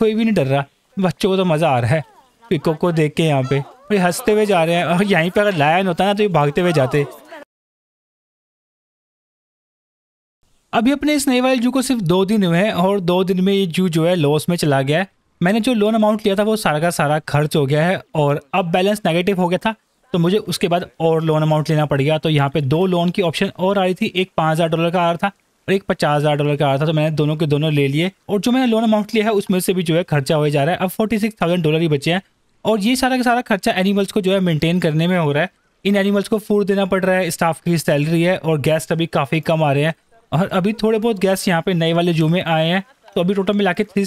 कोई भी नहीं डर रहा बच्चों को तो मज़ा आ रहा है पिकॉक को देख के यहाँ पे भाई हंसते हुए जा रहे हैं और यहीं पे अगर लायन होता ना तो ये भागते हुए जाते अभी अपने इस वाले जू को सिर्फ दो दिन हुए हैं और दो दिन में ये जू जो है लॉस में चला गया है मैंने जो लोन अमाउंट लिया था वो सारा का सारा खर्च हो गया है और अब बैलेंस नेगेटिव हो गया था तो मुझे उसके बाद और लोन अमाउंट लेना पड़ गया तो यहाँ पे दो लोन की ऑप्शन और आ रही थी एक पाँच हज़ार डॉलर का आ रहा था और एक पचास हज़ार डॉलर का आ रहा था तो मैंने दोनों के दोनों ले लिए और जो मैंने लोन अमाउंट लिया है उसमें से भी जो है खर्चा हो जा रहा है अब फोर्टी सिक्स थाउजेंड डॉलर ही बचे हैं और ये सारा का सारा खर्चा एनिमल्स को जो है मेनटेन करने में हो रहा है इन एनिमल्स को फूड देना पड़ रहा है स्टाफ की सैलरी है और गेस्ट अभी काफ़ी कम आ रहे हैं और अभी थोड़े बहुत गेस्ट यहाँ पे नए वाले जू में आए हैं तो अभी टोटल मिला के थ्री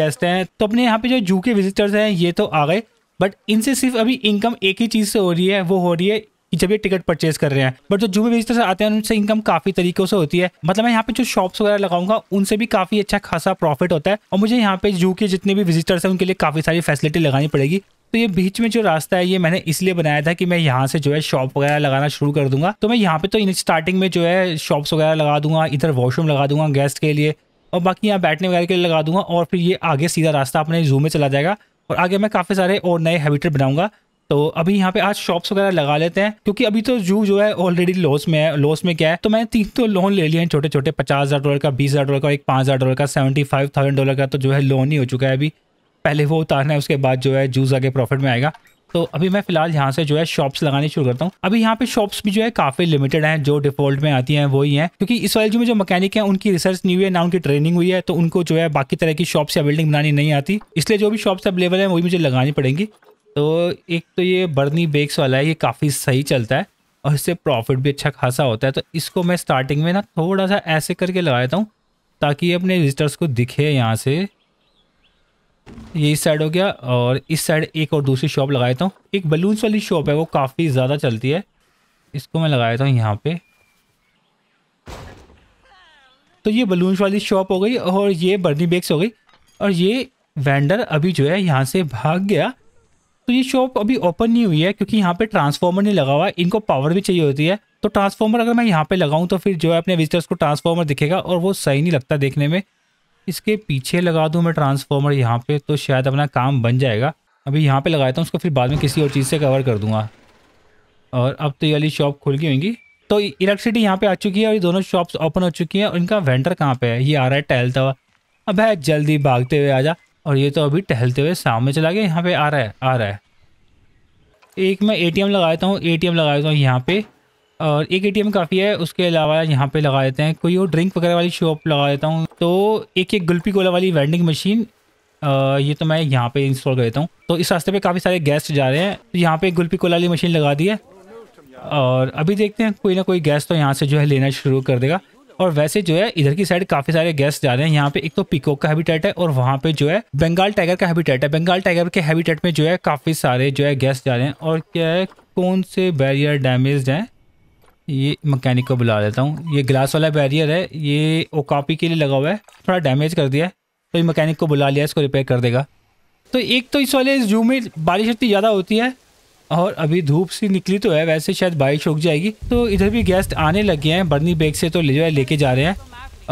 गेस्ट हैं तो अपने यहाँ पे जो जू के विजिटर्स हैं ये तो आ गए बट इनसे सिर्फ अभी इनकम एक ही चीज़ से हो रही है वो हो रही है कि जब ये टिकट परचेज कर रहे हैं बट जो जुबे विजिटर्स आते हैं उनसे इनकम काफी तरीकों से होती है मतलब मैं यहाँ पे जो शॉप्स वगैरह लगाऊंगा उनसे भी काफी अच्छा खासा प्रॉफिट होता है और मुझे यहाँ पे जू के जितने भी विजिटर्स हैं उनके लिए काफी सारी फैसिलिटी लगानी पड़ेगी तो ये बीच में जो रास्ता है ये मैंने इसलिए बनाया था कि मैं यहाँ से जो है शॉप वगैरह लगाना शुरू कर दूंगा तो मैं यहाँ पे तो इन स्टार्टिंग में जो है शॉप्स वगैरह लगा दूंगा इधर वॉशरूम लगा दूंगा गेस्ट के लिए और बाकी यहाँ बैठने वगैरह के लिए लगा दूंगा और फिर ये आगे सीधा रास्ता अपने जू में चला जाएगा और आगे मैं काफ़ी सारे और नए हैबिटेट बनाऊंगा तो अभी यहाँ पे आज शॉप्स वगैरह लगा लेते हैं क्योंकि अभी तो जू जो है ऑलरेडी लॉस में है लॉस में क्या है तो मैंने तीन तो लोन ले लिए हैं छोटे छोटे पचास हज़ार डॉलर का बीस हज़ार डॉलर का एक पाँच हज़ार डॉलर का सेवेंटी फाइव थाउजेंड डॉलर का तो जो है लोन ही हो चुका है अभी पहले वो उतारना है उसके बाद जो है जूस आगे प्रॉफिट में आएगा तो अभी मैं फिलहाल यहाँ से जो है शॉप्स लगानी शुरू करता हूँ अभी यहाँ पे शॉप्स भी जो है काफी लिमिटेड हैं जो डिफॉल्ट में आती हैं वही हैं क्योंकि इस वाले में जो मैकेनिक हैं उनकी रिसर्च नहीं हुई है ना उनकी ट्रेनिंग हुई है तो उनको जो है बाकी तरह की शॉप्स या बिल्डिंग बनानी नहीं आती इसलिए जो भी शॉप्स अवेलेबल है वही मुझे लगानी पड़ेंगी तो एक तो ये बर्नी बेक्स वाला है ये काफ़ी सही चलता है और इससे प्रॉफिट भी अच्छा खासा होता है तो इसको मैं स्टार्टिंग में ना थोड़ा सा ऐसे करके लगा देता हूँ ताकि ये अपने विजिटर्स को दिखे यहाँ से ये इस साइड हो गया और इस साइड एक और दूसरी शॉप लगा देता हूँ एक बलून्स वाली शॉप है वो काफ़ी ज़्यादा चलती है इसको मैं लगा देता हूँ यहाँ पर तो ये बलून्स वाली शॉप हो गई और ये बर्नी बेग्स हो गई और ये वेंडर अभी जो है यहाँ से भाग गया तो ये शॉप अभी ओपन नहीं हुई है क्योंकि यहाँ पे ट्रांसफॉर्मर नहीं लगा हुआ है इनको पावर भी चाहिए होती है तो ट्रांसफॉर्मर अगर मैं यहाँ पे लगाऊँ तो फिर जो है अपने विजिटर्स को ट्रांसफॉर्मर दिखेगा और वो सही नहीं लगता देखने में इसके पीछे लगा दूँ मैं ट्रांसफॉर्मर यहाँ पर तो शायद अपना काम बन जाएगा अभी यहाँ पर लगाया था हूँ उसको फिर बाद में किसी और चीज़ से कवर कर दूंगा और अब तो ये वाली शॉप खुल गई होंगी तो इलेक्ट्रिसिटी यहाँ पर आ चुकी है और ये दोनों शॉप्स ओपन हो चुकी हैं और इनका वेंडर कहाँ पर है ये आ रहा है टहलता हुआ अब है जल्दी भागते हुए आ जा और ये तो अभी टहलते हुए सामने चला गया यहाँ पे आ रहा है आ रहा है एक मैं ए टी लगा देता हूँ ए टी लगा देता हूँ यहाँ पे और एक एटीएम काफ़ी है उसके अलावा यहाँ पे लगा देते हैं कोई और ड्रिंक वगैरह वाली शॉप लगा देता हूँ तो एक एक गुलपी कोला वाली वेंडिंग मशीन ये तो मैं यहाँ पे इंस्टॉल कर देता हूँ तो इस रास्ते पे काफ़ी सारे गेस्ट जा रहे हैं तो यहाँ पे गुलपी कोला वाली मशीन लगा दी है और अभी देखते हैं कोई ना कोई गैस तो यहाँ से जो है लेना शुरू कर देगा और वैसे जो है इधर की साइड काफी सारे गेस्ट जा रहे हैं यहाँ पे एक तो पिकोक का हैबिटेट है और वहाँ पे जो है बंगाल टाइगर का हैबिटेट है बंगाल टाइगर के हैबिटेट में जो है काफी सारे जो है गेस्ट जा रहे हैं और क्या है कौन से बैरियर डैमेज हैं ये मकैनिक को बुला लेता हूँ ये ग्लास वाला बैरियर है ये ओकापी के लिए लगा हुआ है थोड़ा डैमेज कर दिया है तो ये मकैनिक को बुला लिया इसको रिपेयर कर देगा तो एक तो इस वाले जू में बारिश इतनी ज़्यादा होती है और अभी धूप सी निकली तो है वैसे शायद बारिश रुक जाएगी तो इधर भी गेस्ट आने लग गए हैं बर्नी बेग से तो ले लेके जा रहे हैं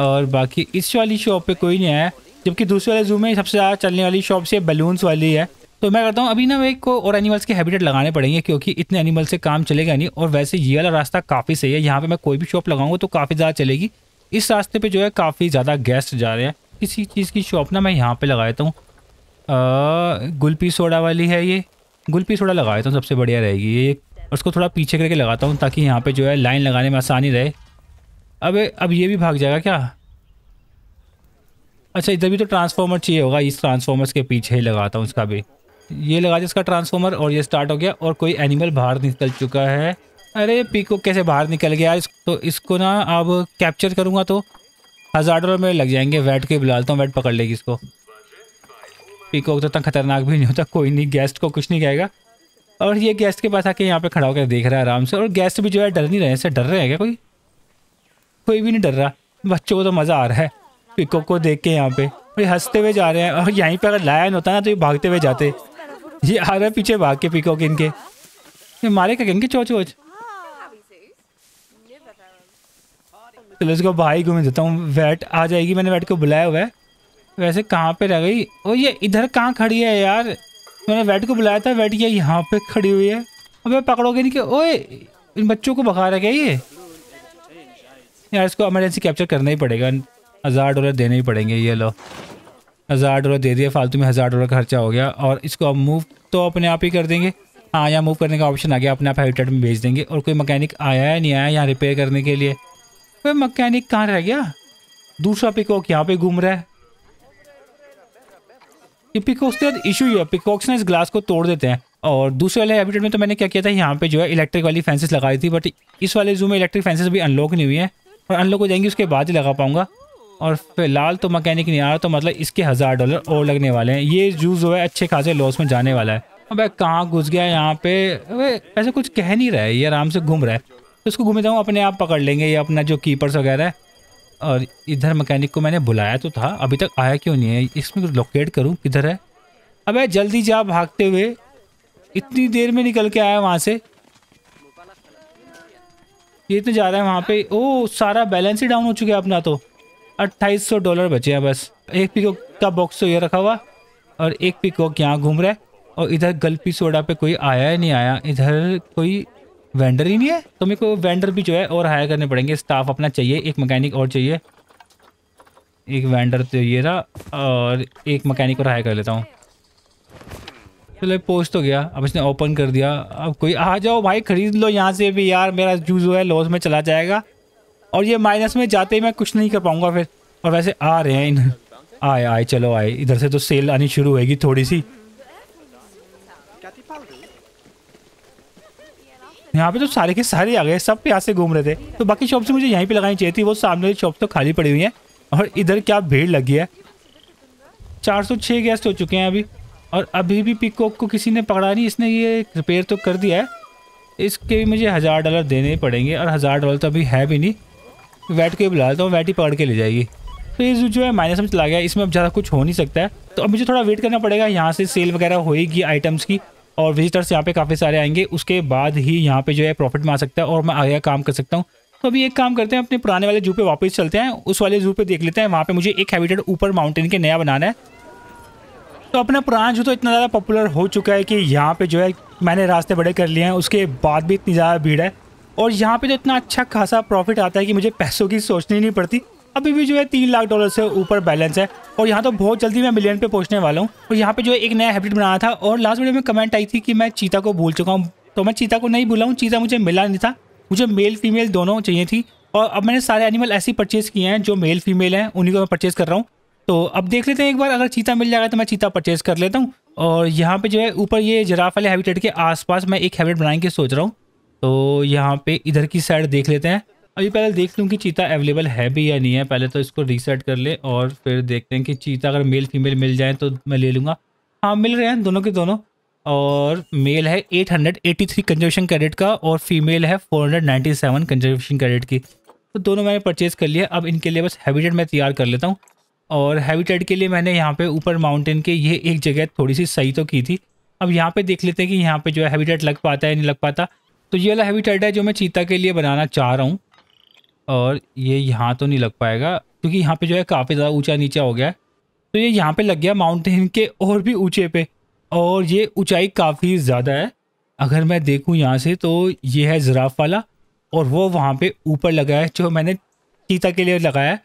और बाकी इस वाली शॉप पे कोई नहीं आया जबकि दूसरे वाले जू में सबसे ज़्यादा चलने वाली शॉप से बलून्स वाली है तो मैं करता हूँ अभी ना मेरे को और एनिमल्स के हैबिटेट लगाने पड़ेंगे क्योंकि इतने एनिमल से काम चलेगा नहीं और वैसे ये वाला रास्ता काफ़ी सही है यहाँ पर मैं कोई भी शॉप लगाऊंगा तो काफ़ी ज़्यादा चलेगी इस रास्ते पर जो है काफ़ी ज़्यादा गेस्ट जा रहे हैं किसी चीज़ की शॉप ना मैं यहाँ पर लगा देता हूँ गुलपी सोडा वाली है ये गुलपी थोड़ा लगा देता तो हूँ सबसे बढ़िया रहेगी ये उसको थोड़ा पीछे करके लगाता हूँ ताकि यहाँ पे जो है लाइन लगाने में आसानी रहे अब अब ये भी भाग जाएगा क्या अच्छा इधर भी तो ट्रांसफार्मर चाहिए होगा इस ट्रांसफार्मर के पीछे ही लगाता हूँ उसका भी ये लगा दिया इसका ट्रांसफार्मर और ये स्टार्ट हो गया और कोई एनिमल बाहर निकल चुका है अरे पीको कैसे बाहर निकल गया इस, तो इसको ना अब कैप्चर करूँगा तो हज़ार डॉलर मेरे लग जाएंगे वैट के बुलाता हूँ वैट पकड़ लेगी इसको पीकॉक तो इतना खतरनाक भी नहीं होता कोई नहीं गेस्ट को कुछ नहीं कहेगा और ये गेस्ट के पास आके यहाँ पे खड़ा होकर देख रहा है आराम से और गेस्ट भी जो है डर नहीं रहे ऐसे डर रहे हैं क्या कोई कोई भी नहीं डर रहा बच्चों को तो मज़ा आ रहा है पिकअप को देख के यहाँ पे ये हंसते हुए जा रहे हैं और यहीं पे अगर लायन होता ना तो ये भागते हुए जाते ये आ रहा है पीछे भाग के पिकॉक इनके ये मारे क्या कहेंगे चोच वोच चलो इसको भाई घूमे देता हूँ वेट आ जाएगी मैंने वेट को बुलाया हुआ है वैसे कहाँ पे रह गई और ये इधर कहाँ खड़ी है यार मैंने वेट को बुलाया था वेट ये यहाँ पे खड़ी हुई है अब मैं पकड़ोगे नहीं कि ओए इन बच्चों को भगा रहा क्या ये यार इसको एमरजेंसी कैप्चर करना ही पड़ेगा हज़ार डॉलर देने ही पड़ेंगे ये लो हज़ार डॉलर दे दिया फालतू में हज़ार डॉलर खर्चा हो गया और इसको अब मूव तो अपने आप ही कर देंगे हाँ यहाँ मूव करने का ऑप्शन आ गया अपने आप हैबिटेट में भेज देंगे और कोई मकैनिक आया है नहीं आया यहाँ रिपेयर करने के लिए कोई मकैनिक कहाँ रह गया दूसरा पिकॉक यहाँ पे घूम रहा है ये पिकॉक्स के इशू ही है पिकॉक्स ने इस ग्लास को तोड़ देते हैं और दूसरे वाले हैबिटेट में तो मैंने क्या किया था यहाँ पे जो है इलेक्ट्रिक वाली फेंसेस लगाई थी बट इस वाले जू में इलेक्ट्रिक फेंसेस भी अनलॉक नहीं हुई है और अनलॉक हो जाएंगी उसके बाद ही लगा पाऊंगा और फिलहाल तो मकैनिक नहीं आ रहा तो मतलब इसके हज़ार डॉलर और लगने वाले हैं ये जू जो है अच्छे खासे लॉस में जाने वाला है अब कहाँ घुस गया यहाँ पे ऐसे कुछ कह नहीं रहा है ये आराम से घूम रहा है तो घूमे जाऊँ अपने आप पकड़ लेंगे ये अपना जो कीपर्स वगैरह है और इधर मैकेनिक को मैंने बुलाया तो था अभी तक आया क्यों नहीं है इसमें कुछ लोकेट करूँ किधर है अब जल्दी जा भागते हुए इतनी देर में निकल के आया वहाँ से ये तो जा रहा है वहाँ पे ओ सारा बैलेंस ही डाउन हो चुका है अपना तो अट्ठाईस सौ डॉलर बचे हैं बस एक पिकॉक का बॉक्स तो ये रखा हुआ और एक पिकॉक यहाँ घूम रहा है और इधर गलपी सोडा पे कोई आया ही नहीं आया इधर कोई वेंडर ही नहीं है तो मेरे को वेंडर भी जो है और हायर करने पड़ेंगे स्टाफ अपना चाहिए एक मकैनिक और चाहिए एक वेंडर तो ये था और एक मकैनिक और हायर कर लेता हूँ चलो तो पोस्ट हो गया अब इसने ओपन कर दिया अब कोई आ जाओ भाई ख़रीद लो यहाँ से भी यार मेरा जूस जो है लॉस में चला जाएगा और ये माइनस में जाते ही मैं कुछ नहीं कर पाऊँगा फिर और वैसे आ रहे हैं इन आए आए चलो आए इधर से तो सेल आनी शुरू होगी थोड़ी सी यहाँ पे तो सारे के सारे आ गए सब यहाँ से घूम रहे थे तो बाकी शॉप से मुझे यहीं पे लगानी चाहिए थी वो सामने वाली शॉप तो खाली पड़ी हुई है और इधर क्या भीड़ लगी है 406 गेस्ट हो चुके हैं अभी और अभी भी पिकॉक को किसी ने पकड़ा नहीं इसने ये रिपेयर तो कर दिया है इसके भी मुझे हज़ार डॉलर देने पड़ेंगे और हज़ार डॉलर तो अभी है भी नहीं वैट को बुला देता हूँ वैट ही पकड़ के ले जाएगी फिर तो जो है माइनस में चला गया इसमें अब ज़्यादा कुछ हो नहीं सकता है तो अब मुझे थोड़ा वेट करना पड़ेगा यहाँ से सेल वगैरह होएगी आइटम्स की और विजिटर्स यहाँ पे काफ़ी सारे आएंगे उसके बाद ही यहाँ पे जो है प्रॉफिट में आ सकता है और मैं आगे काम कर सकता हूँ तो अभी एक काम करते हैं अपने पुराने वाले जू पे वापस चलते हैं उस वाले जू पे देख लेते हैं वहाँ पे मुझे एक हैबिटेड ऊपर माउंटेन के नया बनाना है तो अपना पुराना जू तो इतना ज़्यादा पॉपुलर हो चुका है कि यहाँ पर जो है मैंने रास्ते बड़े कर लिए हैं उसके बाद भी इतनी ज़्यादा भीड़ है और यहाँ पर तो इतना अच्छा खासा प्रॉफिट आता है कि मुझे पैसों की सोचनी नहीं पड़ती अभी भी जो है तीन लाख डॉलर से ऊपर बैलेंस है और यहाँ तो बहुत जल्दी मैं मिलियन पे पहुँचने वाला हूँ और यहाँ पे जो है एक नया हैबिट बनाया था और लास्ट वीडियो में कमेंट आई थी कि मैं चीता को भूल चुका हूँ तो मैं चीता को नहीं भूला हूँ चीता मुझे मिला नहीं था मुझे मेल फीमेल दोनों चाहिए थी और अब मैंने सारे एनिमल ऐसे परचेज़ किए हैं जो मेल फीमेल हैं उन्हीं को मैं परचेज़ कर रहा हूँ तो अब देख लेते हैं एक बार अगर चीता मिल जाएगा तो मैं चीता परचेज़ कर लेता हूँ और यहाँ पर जो है ऊपर ये जराफ वाले हैबिटेट के आसपास मैं एक हैबिट बनाने की सोच रहा हूँ तो यहाँ पे इधर की साइड देख लेते हैं अभी पहले देख लूँ कि चीता अवेलेबल है भी या नहीं है पहले तो इसको रीसेट कर ले और फिर देखते हैं कि चीता अगर मेल फीमेल मिल जाए तो मैं ले लूँगा हाँ मिल रहे हैं दोनों के दोनों और मेल है 883 कंजर्वेशन क्रेडिट का और फीमेल है 497 कंजर्वेशन क्रेडिट की तो दोनों मैंने परचेज़ कर लिया अब इनके लिए बस हैबिटेट मैं तैयार कर लेता हूँ और हैबिटेट के लिए मैंने यहाँ पर ऊपर माउंटेन के ये एक जगह थोड़ी सी सही तो की थी अब यहाँ पर देख लेते हैं कि यहाँ पर जो है हैबिटेट लग पाता है नहीं लग पाता तो ये वाला हैबिटेट है जो मैं चीता के लिए बनाना चाह रहा हूँ और ये यहाँ तो नहीं लग पाएगा क्योंकि यहाँ पे जो है काफ़ी ज़्यादा ऊंचा नीचा हो गया है तो ये यहाँ पे लग गया माउंटेन के और भी ऊंचे पे और ये ऊंचाई काफ़ी ज़्यादा है अगर मैं देखूँ यहाँ से तो ये है ज़राफ़ वाला और वो वहाँ पे ऊपर लगा है जो मैंने चीता के लिए लगाया है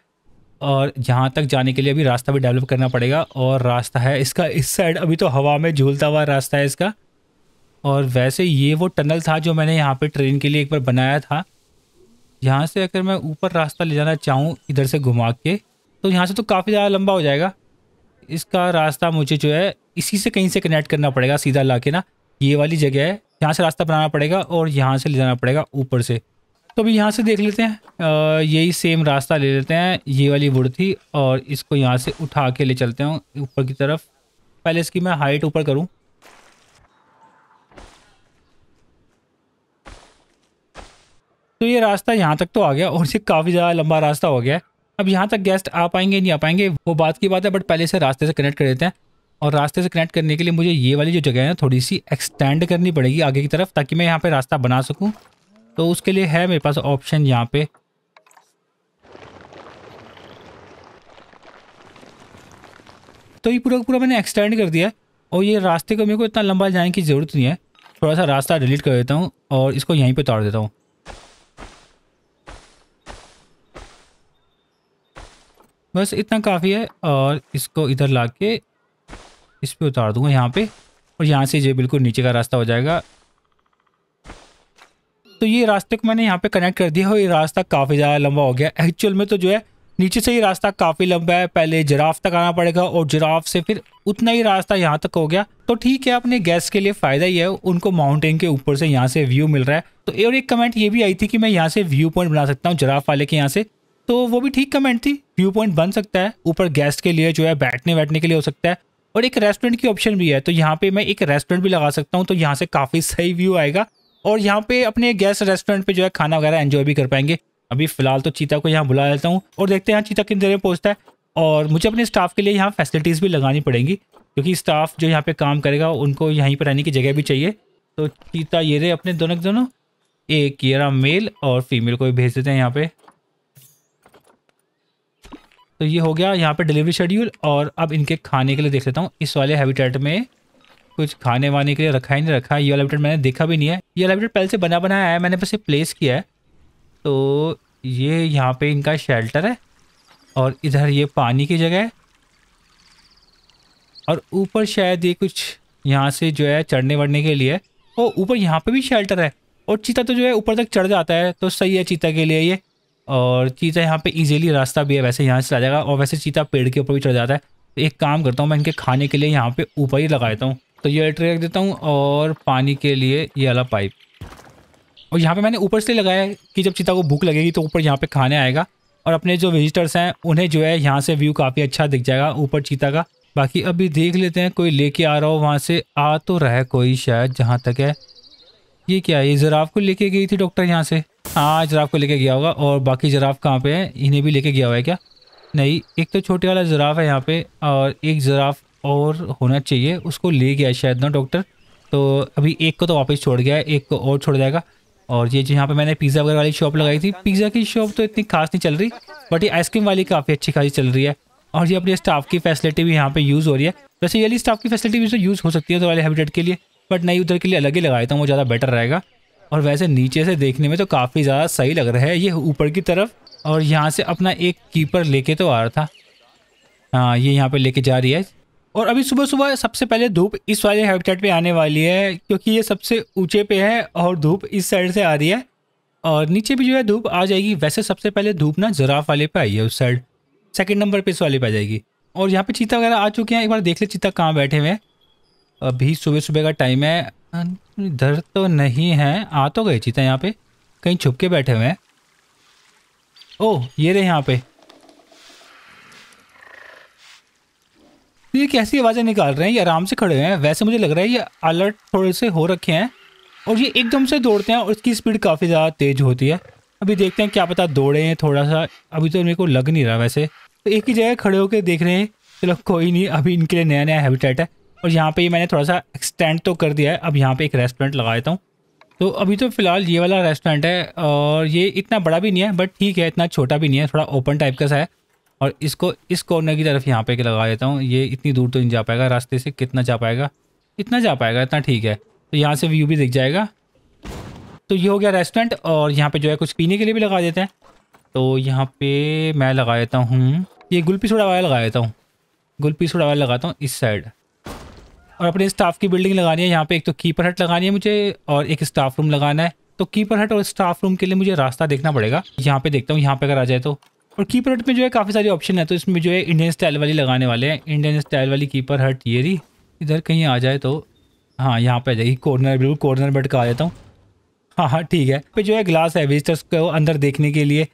और यहाँ तक जाने के लिए अभी रास्ता भी डेवलप करना पड़ेगा और रास्ता है इसका इस साइड अभी तो हवा में झूलता हुआ रास्ता है इसका और वैसे ये वो टनल था जो मैंने यहाँ पर ट्रेन के लिए एक बार बनाया था यहाँ से अगर मैं ऊपर रास्ता ले जाना चाहूँ इधर से घुमा के तो यहाँ से तो काफ़ी ज़्यादा लंबा हो जाएगा इसका रास्ता मुझे जो है इसी से कहीं से कनेक्ट करना पड़ेगा सीधा ला ना ये वाली जगह है यहाँ से रास्ता बनाना पड़ेगा और यहाँ से ले जाना पड़ेगा ऊपर से तो अभी यहाँ से देख लेते हैं यही सेम रास्ता ले लेते हैं ये वाली वुड थी और इसको यहाँ से उठा के ले चलते हैं ऊपर की तरफ पहले इसकी मैं हाइट ऊपर करूँ तो ये रास्ता यहाँ तक तो आ गया और ये काफ़ी ज़्यादा लंबा रास्ता हो गया अब यहाँ तक गेस्ट आ पाएंगे नहीं आ पाएंगे वो बात की बात है बट पहले से रास्ते से कनेक्ट कर देते हैं और रास्ते से कनेक्ट करने के लिए मुझे ये वाली जो जगह है ना थोड़ी सी एक्सटेंड करनी पड़ेगी आगे की तरफ ताकि मैं यहाँ पर रास्ता बना सकूँ तो उसके लिए है मेरे पास ऑप्शन यहाँ पर तो ये पूरा पूरा मैंने एक्सटेंड कर दिया और ये रास्ते को मेरे को इतना लंबा जाने की ज़रूरत नहीं है थोड़ा सा रास्ता डिलीट कर देता हूँ और इसको यहीं पर उतार देता हूँ बस इतना काफ़ी है और इसको इधर ला के इस पर उतार दूंगा यहाँ पे और यहाँ से ये बिल्कुल नीचे का रास्ता हो जाएगा तो ये रास्ते को मैंने यहाँ पे कनेक्ट कर दिया और ये रास्ता काफ़ी ज़्यादा लंबा हो गया एक्चुअल में तो जो है नीचे से ये रास्ता काफ़ी लंबा है पहले जराफ तक आना पड़ेगा और जराफ से फिर उतना ही रास्ता यहाँ तक हो गया तो ठीक है अपने गैस के लिए फ़ायदा ही है उनको माउंटेन के ऊपर से यहाँ से व्यू मिल रहा है तो और एक कमेंट ये भी आई थी कि मैं यहाँ से व्यू पॉइंट बना सकता हूँ जराफ वाले के यहाँ से तो वो भी ठीक कमेंट थी व्यू पॉइंट बन सकता है ऊपर गेस्ट के लिए जो है बैठने बैठने के लिए हो सकता है और एक रेस्टोरेंट की ऑप्शन भी है तो यहाँ पे मैं एक रेस्टोरेंट भी लगा सकता हूँ तो यहाँ से काफ़ी सही व्यू आएगा और यहाँ पे अपने गेस्ट रेस्टोरेंट पे जो है खाना वगैरह एंजॉय भी कर पाएंगे अभी फिलहाल तो चीता को यहाँ बुला लेता हूँ और देखते हैं यहाँ चीता कितनी देर में पहुँचता है और मुझे अपने स्टाफ के लिए यहाँ फैसिलिटीज़ भी लगानी पड़ेंगी क्योंकि स्टाफ जो यहाँ पर काम करेगा उनको यहीं पर रहने की जगह भी चाहिए तो चीता ये रहे अपने दोनों दोनों एक ये मेल और फीमेल को भी भेज देते हैं यहाँ पर तो ये हो गया यहाँ पे डिलीवरी शेड्यूल और अब इनके खाने के लिए देख लेता हूँ इस वाले हैबिटेट में कुछ खाने वाने के लिए रखा ही नहीं रखा है ये वाला हैबिटेट मैंने देखा भी नहीं है ये हैबिटेट पहले से बना बनाया है मैंने बस ये प्लेस किया है तो ये यहाँ पे इनका शेल्टर है और इधर ये पानी की जगह है और ऊपर शायद ये कुछ यहाँ से जो है चढ़ने वढ़ने के लिए और ऊपर यहाँ पर भी शेल्टर है और चीता तो जो है ऊपर तक चढ़ जाता है तो सही है चीता के लिए ये और चीता यहाँ पे इजीली रास्ता भी है वैसे यहाँ से चला जाएगा और वैसे चीता पेड़ के ऊपर भी चढ़ जाता है तो एक काम करता हूँ मैं इनके खाने के लिए यहाँ पे ऊपर ही लगा देता हूँ तो ये ट्रे रख देता हूँ और पानी के लिए ये वाला पाइप और यहाँ पे मैंने ऊपर से लगाया है कि जब चीता को भूख लगेगी तो ऊपर यहाँ पर खाने आएगा और अपने जो विजिटर्स हैं उन्हें जो है यहाँ से व्यू काफ़ी अच्छा दिख जाएगा ऊपर चीता का बाकी अभी देख लेते हैं कोई लेके आ रहा हो वहाँ से आ तो रहा है कोई शायद जहाँ तक है ये क्या है ये जराफ को लेके गई थी डॉक्टर यहाँ से हाँ जराफ को लेके गया होगा और बाकी जराफ कहाँ पे है इन्हें भी लेके गया हुआ है क्या नहीं एक तो छोटे वाला जराफ है यहाँ पे और एक जराफ और होना चाहिए उसको ले गया शायद ना डॉक्टर तो अभी एक को तो वापस छोड़ गया है एक को और छोड़ जाएगा और ये जो यहाँ पे मैंने पिज़्ज़ा वगैरह वाली शॉप लगाई थी पिज़्ज़ा की शॉप तो इतनी खास नहीं चल रही बट ये आइसक्रीम वाली काफ़ी अच्छी खासी चल रही है और ये अपने स्टाफ की फैसिलिटी भी यहाँ पे यूज़ हो रही है वैसे ये स्टाफ की फैसिलिटी भी तो यूज़ हो सकती है तो वाले हैबिटेट के लिए बट नहीं उधर के लिए अलग ही लगाता हूँ वो ज़्यादा बेटर रहेगा और वैसे नीचे से देखने में तो काफ़ी ज़्यादा सही लग रहा है ये ऊपर की तरफ और यहाँ से अपना एक कीपर लेके तो आ रहा था हाँ ये यहाँ पे लेके जा रही है और अभी सुबह सुबह सबसे पहले धूप इस वाले हैबिटेट पे आने वाली है क्योंकि ये सबसे ऊंचे पे है और धूप इस साइड से आ रही है और नीचे भी जो है धूप आ जाएगी वैसे सबसे पहले धूप ना जराफ वाले पे आई है उस साइड सेकेंड नंबर पर इस वाले पे आ जाएगी और यहाँ पर चीता वगैरह आ चुके हैं एक बार देख ले चीता कहाँ बैठे हुए हैं अभी सुबह सुबह का टाइम है इधर तो नहीं है आ तो गए चीता यहाँ पे कहीं छुप के बैठे हुए हैं ओह ये रहे यहाँ पे ये कैसी आवाज़ें निकाल रहे हैं ये आराम से खड़े हुए हैं वैसे मुझे लग रहा है ये अलर्ट थोड़े से हो रखे हैं और ये एकदम से दौड़ते हैं और इसकी स्पीड काफ़ी ज़्यादा तेज़ होती है अभी देखते हैं क्या पता दौड़े हैं थोड़ा सा अभी तो मेरे को लग नहीं रहा वैसे तो एक ही जगह खड़े होकर देख रहे हैं चलो कोई नहीं अभी इनके लिए नया नया हैबिटेट है और यहाँ पे मैंने थोड़ा सा एक्सटेंड तो कर दिया है अब यहाँ पे एक रेस्टोरेंट लगा देता हूँ तो अभी तो फ़िलहाल ये वाला रेस्टोरेंट है और ये इतना बड़ा भी नहीं है बट ठीक है इतना छोटा भी नहीं है थोड़ा ओपन टाइप का सा है और इसको इस कॉर्नर की तरफ यहाँ पे लगा देता हूँ ये इतनी दूर तो नहीं जा पाएगा रास्ते से कितना जा पाएगा इतना जा पाएगा इतना ठीक है तो यहाँ से व्यू भी दिख जाएगा तो ये हो गया रेस्टोरेंट और यहाँ पर जो है कुछ पीने के लिए भी लगा देते हैं तो यहाँ पर मैं लगा देता हूँ ये गुलपी सोडा वाला लगा देता हूँ गुलपी सोडा वाला लगाता हूँ इस साइड और अपने स्टाफ की बिल्डिंग लगानी है यहाँ पे एक तो कीपर हट लगानी है मुझे और एक स्टाफ रूम लगाना है तो कीपर हट और स्टाफ रूम के लिए मुझे रास्ता देखना पड़ेगा यहाँ पे देखता हूँ यहाँ पे अगर आ जाए तो और कीपर हट में जो है काफ़ी सारी ऑप्शन है तो इसमें जो है इंडियन स्टाइल वाली लगाने वाले हैं इंडियन स्टाइल वाली कीपर हट ये रही इधर कहीं आ जाए तो हाँ यहाँ पे आ जाएगी कॉर्नर बिल्कुल कॉर्नर बेड का आ जाता हूँ हाँ हाँ ठीक है पे जो है ग्लास है विजिटर्स को अंदर देखने के लिए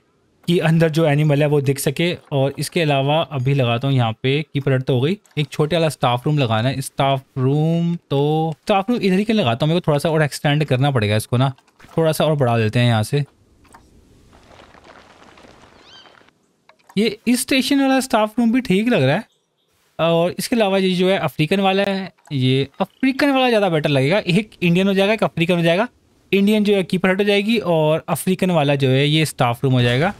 कि अंदर जो एनिमल है वो दिख सके और इसके अलावा अभी लगाता हूँ यहाँ पे की पलट तो हो गई एक छोटे वाला स्टाफ रूम लगाना है स्टाफ रूम तो स्टाफ रूम इधर ही के लगाता हूँ मेरे को थोड़ा सा और एक्सटेंड करना पड़ेगा इसको ना थोड़ा सा और बढ़ा देते हैं यहाँ से ये इस स्टेशन वाला स्टाफ रूम भी ठीक लग रहा है और इसके अलावा ये जो है अफ्रीकन वाला है ये अफ्रीकन वाला ज़्यादा बेटर लगेगा एक इंडियन हो जाएगा एक अफ्रीकन हो जाएगा इंडियन जो है कीपर हट हो जाएगी और अफ्रीकन वाला जो है ये स्टाफ रूम हो जाएगा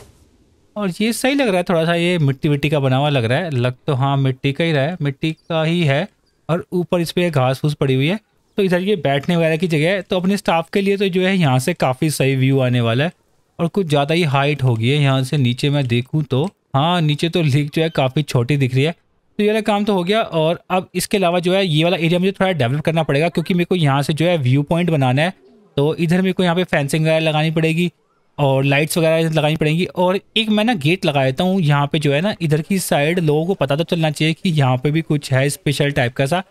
और ये सही लग रहा है थोड़ा सा ये मिट्टी मिट्टी का बना हुआ लग रहा है लग तो हाँ मिट्टी का ही रहा है मिट्टी का ही है और ऊपर इस पर घास फूस पड़ी हुई है तो इधर ये बैठने वगैरह की जगह है तो अपने स्टाफ के लिए तो जो है यहाँ से काफ़ी सही व्यू आने वाला है और कुछ ज़्यादा ही हाइट होगी है यहाँ से नीचे मैं देखूँ तो हाँ नीचे तो लीक जो है काफ़ी छोटी दिख रही है तो ये वाला काम तो हो गया और अब इसके अलावा जो है ये वाला एरिया मुझे थोड़ा डेवलप करना पड़ेगा क्योंकि मेरे को यहाँ से जो है व्यू पॉइंट बनाना है तो इधर मेरे को यहाँ पे फेंसिंग वगैरह लगानी पड़ेगी और लाइट्स वगैरह लगानी पड़ेंगी और एक मैं ना गेट लगा देता हूँ यहाँ पे जो है ना इधर की साइड लोगों को पता तो चलना चाहिए कि यहाँ पे भी कुछ है स्पेशल टाइप का सा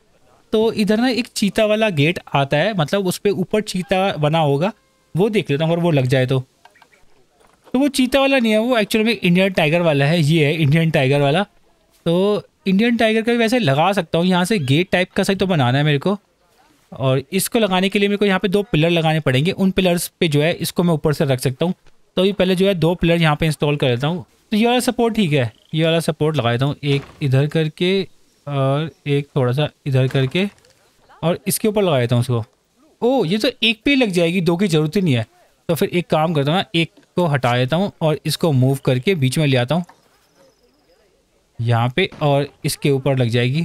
तो इधर ना एक चीता वाला गेट आता है मतलब उस पर ऊपर चीता बना होगा वो देख लेता हूँ अगर वो लग जाए तो तो वो चीता वाला नहीं है वो एक्चुअल में इंडियन टाइगर वाला है ये है इंडियन टाइगर वाला तो इंडियन टाइगर का भी वैसे लगा सकता हूँ यहाँ से गेट टाइप का सही तो बनाना है मेरे को और इसको लगाने के लिए मेरे को यहाँ पे दो पिलर लगाने पड़ेंगे उन पिलर्स पे जो है इसको मैं ऊपर से रख सकता हूँ तो ये पहले जो है दो पिलर यहाँ पे इंस्टॉल कर लेता हूँ तो ये वाला सपोर्ट ठीक है ये वाला सपोर्ट लगा देता हूँ एक इधर करके और एक थोड़ा सा इधर करके और इसके ऊपर लगा देता हूँ उसको ओ ये तो एक पे लग जाएगी दो की ज़रूरत ही नहीं है तो फिर एक काम करता हूँ ना एक को हटा देता हूँ और इसको मूव करके बीच में ले आता हूँ यहाँ पर और इसके ऊपर लग जाएगी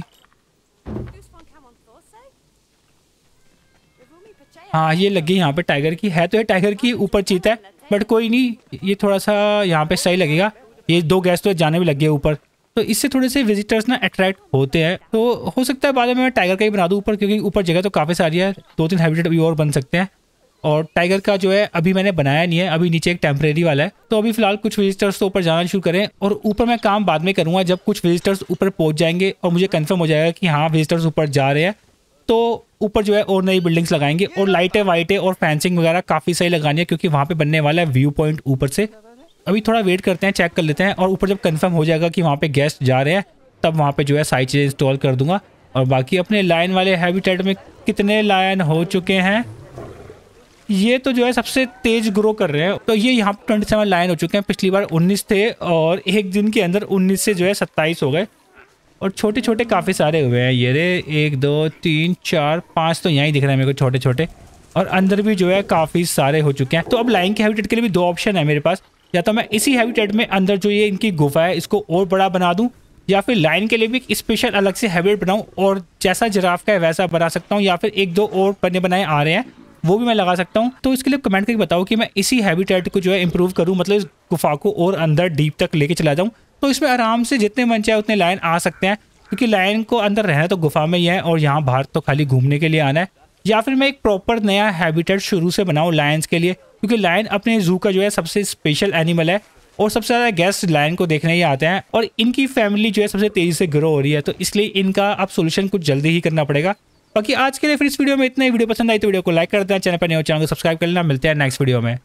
हाँ ये लगी यहाँ पे टाइगर की है तो ये टाइगर की ऊपर चीता है बट कोई नहीं ये थोड़ा सा यहाँ पे सही लगेगा ये दो गैस तो जाने भी लग गए ऊपर तो इससे थोड़े से विजिटर्स ना अट्रैक्ट होते हैं तो हो सकता है बाद में मैं टाइगर का ही बना दूँ ऊपर क्योंकि ऊपर जगह तो काफ़ी सारी है दो तीन हैबिटेट भी और बन सकते हैं और टाइगर का जो है अभी मैंने बनाया नहीं है अभी नीचे एक टेम्परेरी वाला है तो अभी फिलहाल कुछ विजिटर्स तो ऊपर जाना शुरू करें और ऊपर मैं काम बाद में करूँगा जब कुछ विजिटर्स ऊपर पहुँच जाएंगे और मुझे कन्फर्म हो जाएगा कि हाँ विजिटर्स ऊपर जा रहे हैं तो ऊपर जो है और नई बिल्डिंग्स लगाएंगे और लाइटें वाइटें और फेंसिंग वगैरह काफ़ी सही लगानी है क्योंकि वहाँ पे बनने वाला है व्यू पॉइंट ऊपर से अभी थोड़ा वेट करते हैं चेक कर लेते हैं और ऊपर जब कंफर्म हो जाएगा कि वहाँ पे गेस्ट जा रहे हैं तब वहाँ पे जो है सारी चीज़ें इंस्टॉल कर दूंगा और बाकी अपने लाइन वाले हैबिटेट में कितने लाइन हो चुके हैं ये तो जो है सबसे तेज ग्रो कर रहे हैं तो ये यहाँ पर ट्वेंटी सेवन लाइन हो चुके हैं पिछली बार उन्नीस थे और एक दिन के अंदर उन्नीस से जो है सत्ताईस हो गए और छोटे छोटे काफ़ी सारे हुए हैं ये रे एक दो तीन चार पाँच तो यहाँ दिख रहे हैं मेरे को छोटे छोटे और अंदर भी जो है काफ़ी सारे हो चुके हैं तो अब लाइन के हैबिटेट के लिए भी दो ऑप्शन है मेरे पास या तो मैं इसी हैबिटेट में अंदर जो ये इनकी गुफा है इसको और बड़ा बना दूँ या फिर लाइन के लिए भी एक स्पेशल अलग से हैबिट बनाऊँ और जैसा जराफ का है वैसा बना सकता हूँ या फिर एक दो और बने बनाए आ रहे हैं वो भी मैं लगा सकता हूँ तो इसके लिए कमेंट करके बताओ कि मैं इसी हैबिटेट को जो है इम्प्रूव करूँ मतलब इस गुफा को और अंदर डीप तक लेके चला जाऊँ तो इसमें आराम से जितने मन चाहे उतने लाइन आ सकते हैं क्योंकि लाइन को अंदर रहना तो गुफा में ही है और यहाँ बाहर तो खाली घूमने के लिए आना है या फिर मैं एक प्रॉपर नया हैबिटेट शुरू से बनाऊँ लाइन्स के लिए क्योंकि लाइन अपने जू का जो है सबसे स्पेशल एनिमल है और सबसे ज़्यादा गेस्ट लाइन को देखने ही आते हैं और इनकी फैमिली जो है सबसे तेज़ी से ग्रो हो रही है तो इसलिए इनका अब सोल्यूशन कुछ जल्दी ही करना पड़ेगा बाकी आज के लिए फिर इस वीडियो में इतना ही वीडियो पसंद आई तो वीडियो को लाइक कर देना चैनल पर नहीं हो तो चैनल को सब्सक्राइब कर लेना मिलते हैं नेक्स्ट वीडियो में